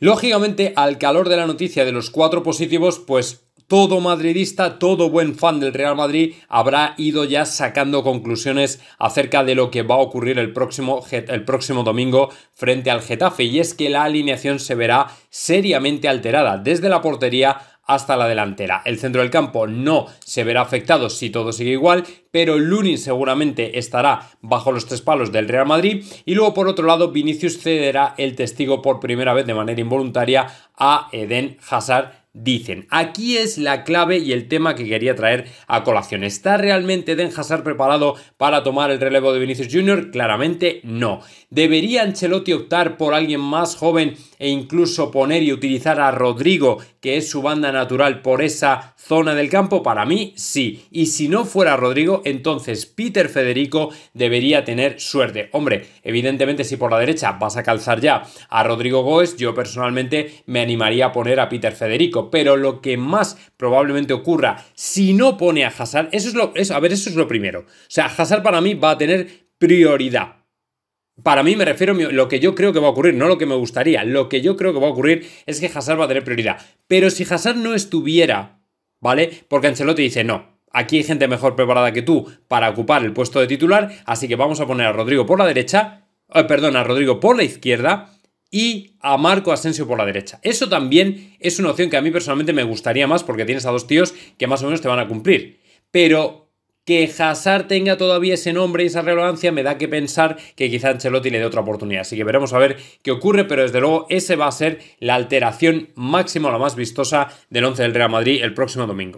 Lógicamente, al calor de la noticia de los cuatro positivos, pues todo madridista, todo buen fan del Real Madrid habrá ido ya sacando conclusiones acerca de lo que va a ocurrir el próximo, el próximo, domingo frente al Getafe. Y es que la alineación se verá seriamente alterada desde la portería hasta la delantera. El centro del campo no se verá afectado si todo sigue igual, pero Lunin seguramente estará bajo los tres palos del Real Madrid y luego por otro lado Vinicius cederá el testigo por primera vez de manera involuntaria a Eden Hazard dicen. Aquí es la clave y el tema que quería traer a colación. ¿Está realmente Den Hazard preparado para tomar el relevo de Vinicius Jr.? Claramente no. ¿Debería Ancelotti optar por alguien más joven e incluso poner y utilizar a Rodrigo, que es su banda natural por esa zona del campo, para mí sí. Y si no fuera Rodrigo, entonces Peter Federico debería tener suerte. Hombre, evidentemente si por la derecha vas a calzar ya a Rodrigo Goes, yo personalmente me animaría a poner a Peter Federico, pero lo que más probablemente ocurra si no pone a Hazard, eso es lo, a ver, eso es lo primero. O sea, Hazard para mí va a tener prioridad. Para mí me refiero a lo que yo creo que va a ocurrir, no lo que me gustaría. Lo que yo creo que va a ocurrir es que Hazard va a tener prioridad. Pero si Hazard no estuviera, ¿vale? Porque Ancelotti dice, no, aquí hay gente mejor preparada que tú para ocupar el puesto de titular, así que vamos a poner a Rodrigo por la derecha, eh, a Rodrigo por la izquierda y a Marco Asensio por la derecha. Eso también es una opción que a mí personalmente me gustaría más porque tienes a dos tíos que más o menos te van a cumplir. Pero que Hazard tenga todavía ese nombre y esa relevancia me da que pensar que quizá Ancelotti le dé otra oportunidad. Así que veremos a ver qué ocurre, pero desde luego ese va a ser la alteración máxima la más vistosa del 11 del Real Madrid el próximo domingo.